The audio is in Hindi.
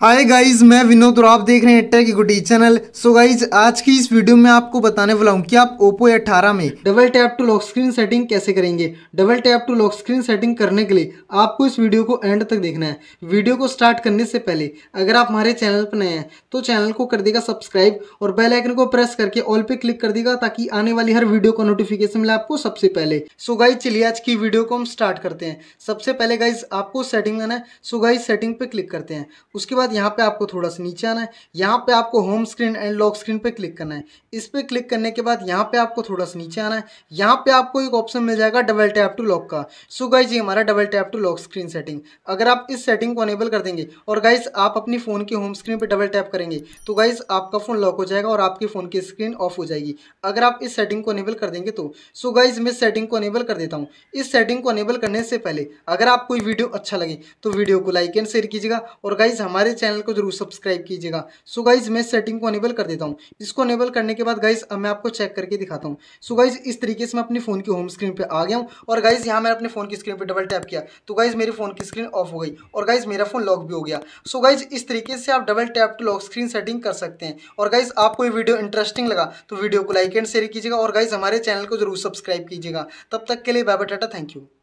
हाय गाइस मैं विनोद और आप देख रहे हैं टेक गुटी चैनल सो गाइस आज की इस वीडियो में आपको बताने वाला हूँ कि आप ओप्पो अट्ठारह में double tap to lock screen setting कैसे करेंगे double tap to lock screen setting करने के लिए आपको इस वीडियो को एंड तक देखना है वीडियो को स्टार्ट करने से पहले अगर आप हमारे चैनल पर नए हैं तो चैनल को कर देगा सब्सक्राइब और बेलाइकन को प्रेस करके ऑल पे क्लिक कर देगा ताकि आने वाली हर वीडियो का नोटिफिकेशन मिले आपको सबसे पहले सो गाइज चलिए आज की वीडियो को हम स्टार्ट करते हैं सबसे पहले गाइज आपको सेटिंग में है सो गाइज सेटिंग पे क्लिक करते हैं उसके बाद बाद यहाँ पे आपको थोड़ा सा नीचे आना है यहाँ पे आपको home screen and lock screen पे क्लिक करना है इस पर क्लिक करने के बाद यहाँ पे आपको थोड़ा सा नीचे आना है यहाँ पे आपको एक ऑप्शन मिल जाएगा डबल टैप टू लॉक का सो गाइज ये हमारा double tap to lock screen setting अगर आप इस सेटिंग को अनेबल कर देंगे और गाइज आप अपनी फ़ोन की होम स्क्रीन पर डबल टैप करेंगे तो गाइज आपका फ़ोन लॉक हो जाएगा और आपके फ़ोन की स्क्रीन ऑफ हो जाएगी अगर आप इस सेटिंग को अनेबल कर देंगे तो सो गाइज मैं सेटिंग को अनेबल कर देता हूँ इस सेटिंग को अनेबल करने से पहले अगर आपको वीडियो अच्छा लगे तो वीडियो को लाइक एंड शेयर कीजिएगा और गाइज हमारे हमारे चैनल को जरूर सब्सक्राइब कीजिएगा सो गाइज मैं सेटिंग को अनेबल कर देता हूँ इसको अनेबल करने के बाद गाइज अब मैं आपको चेक करके दिखाता हूँ सो गाइज इस तरीके से मैं अपनी फ़ोन की होम स्क्रीन पर आ गया हूँ और गाइज यहाँ मैंने अपने फ़ोन की स्क्रीन पर डबल टैप किया तो गाइज मेरे फ़ोन की स्क्रीन ऑफ हो गई और गाइज मेरा फ़ोन लॉक भी हो गया सो गाइज इस तरीके से आप double tap to lock screen setting कर सकते हैं और गाइज आपको ये वीडियो इंटरेस्टिंग लगा तो वीडियो को लाइक एंड शेयर कीजिएगा और गाइज हमारे चैनल को जरूर सब्सक्राइब कीजिएगा तब तक के लिए bye bye tata thank you